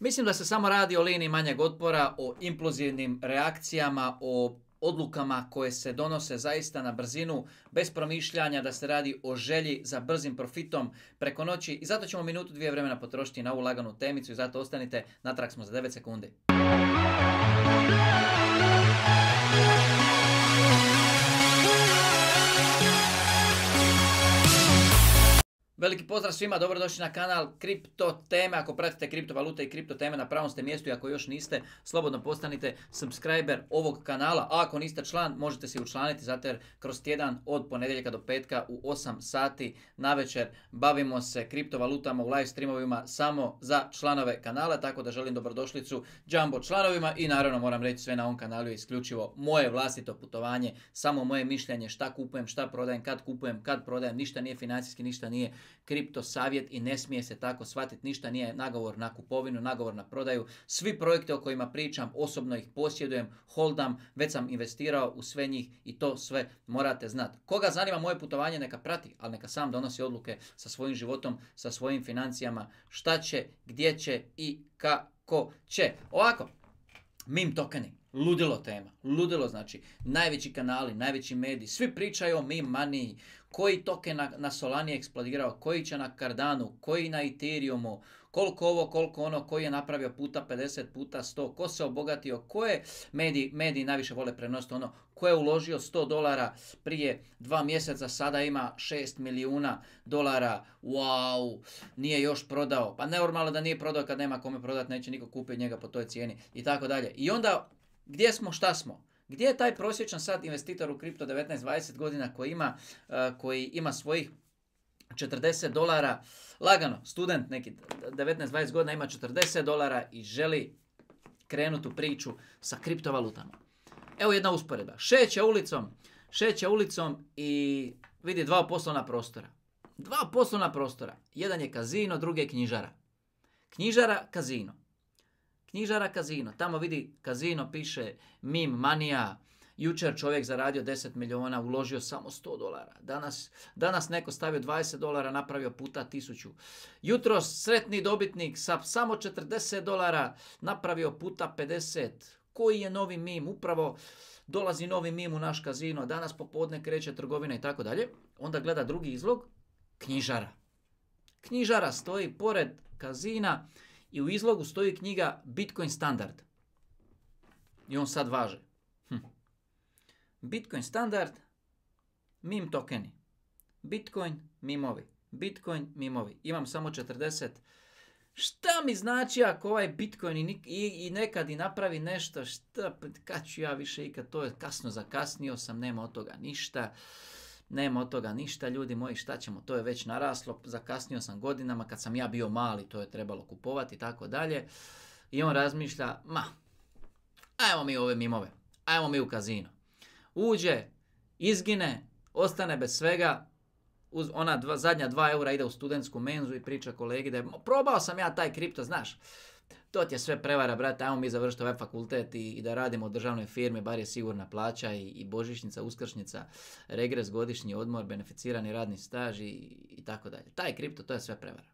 Mislim da se samo radi o liniji manjeg otpora, o implozivnim reakcijama, o odlukama koje se donose zaista na brzinu, bez promišljanja da se radi o želji za brzim profitom preko noći i zato ćemo minutu dvije vremena potrošiti na ovu laganu temicu i zato ostanite, natrag smo za 9 sekundi. Veliki pozdrav svima, dobrodošli na kanal Kripto Teme. Ako pratite kriptovalute i kripto teme na pravom ste mjestu i ako još niste, slobodno postanite subscriber ovog kanala. A ako niste član, možete se učlaniti zato jer kroz tjedan od ponedjeljka do petka u 8 sati na večer bavimo se kriptovalutama u live streamovima samo za članove kanala, tako da želim dobrodošlicu Jumbo članovima i naravno moram reći sve na ovom kanalu je isključivo moje vlastito putovanje, samo moje mišljenje šta kupujem, šta prodajem, kad kupujem, kad prodajem, ništa nije financijski, ništa nije kripto savjet i ne smije se tako shvatiti. Ništa nije nagovor na kupovinu, nagovor na prodaju. Svi projekte o kojima pričam, osobno ih posjedujem, holdam, već sam investirao u sve njih i to sve morate znati. Koga zanima moje putovanje, neka prati, ali neka sam donosi odluke sa svojim životom, sa svojim financijama, šta će, gdje će i kako će. Ovako, Mim tokeni, ludilo tema, ludilo znači, najveći kanali, najveći mediji, svi pričaju o meme money, koji token na, na Solani eksplodirao, koji će na Cardanu, koji na Ethereumu, koliko ovo, koliko ono, koji je napravio puta 50 puta 100, ko se obogatio, koje mediji, mediji najviše vole prenositi ono, ko je uložio 100 dolara prije dva mjeseca, sada ima 6 milijuna dolara, wow, nije još prodao. Pa normalno da nije prodao kad nema kome prodati, neće niko kupiti njega po toj cijeni i tako dalje. I onda gdje smo, šta smo? Gdje je taj prosječan sad investitor u kripto 19-20 godina koji ima, eh, koji ima svojih 40 dolara, lagano, student neki 19-20 godina ima 40 dolara i želi krenuti u priču sa kriptovalutama. Evo jedna usporedba. Šeće ulicom, šeće ulicom i vidi dva poslovna prostora. Dva poslovna prostora. Jedan je kazino, drugi je knjižara. Knjižara, kazino. Knjižara, kazino. Tamo vidi kazino, piše mim, manija, Jučer čovjek zaradio 10 milijuna, uložio samo 100 dolara. Danas, danas neko stavio 20 dolara, napravio puta 1000. Jutro sretni dobitnik sa samo 40 dolara napravio puta 50. Koji je novi mim? Upravo dolazi novi mim u naš kazino, danas popodne kreće trgovina i tako dalje. Onda gleda drugi izlog, knjižara. Knjižara stoji pored kazina i u izlogu stoji knjiga Bitcoin standard. I on sad važe. Bitcoin standard, mim tokeni. Bitcoin mimovi. Bitcoin mimovi. Imam samo 40. Šta mi znači ako ovaj Bitcoin i, i, nekad i napravi nešto, šta, pa kad ću ja više ikad, to je kasno zakasnio sam, nema od toga ništa. Nema od toga ništa, ljudi moji, šta ćemo, to je već naraslo, zakasnio sam godinama, kad sam ja bio mali, to je trebalo kupovati i tako dalje. I on razmišlja, ma, ajmo mi ove mimove, ajmo mi u kazino uđe, izgine, ostane bez svega, uz ona dva, zadnja dva eura ide u studentsku menzu i priča kolegi da je probao sam ja taj kripto, znaš, to ti je sve prevara, brate, ajmo mi završiti ovaj fakultet i, i, da radimo u državnoj firmi, bar je sigurna plaća i, i božićnica, uskršnjica, regres, godišnji odmor, beneficirani radni staž i, i tako dalje. Taj kripto, to je sve prevara.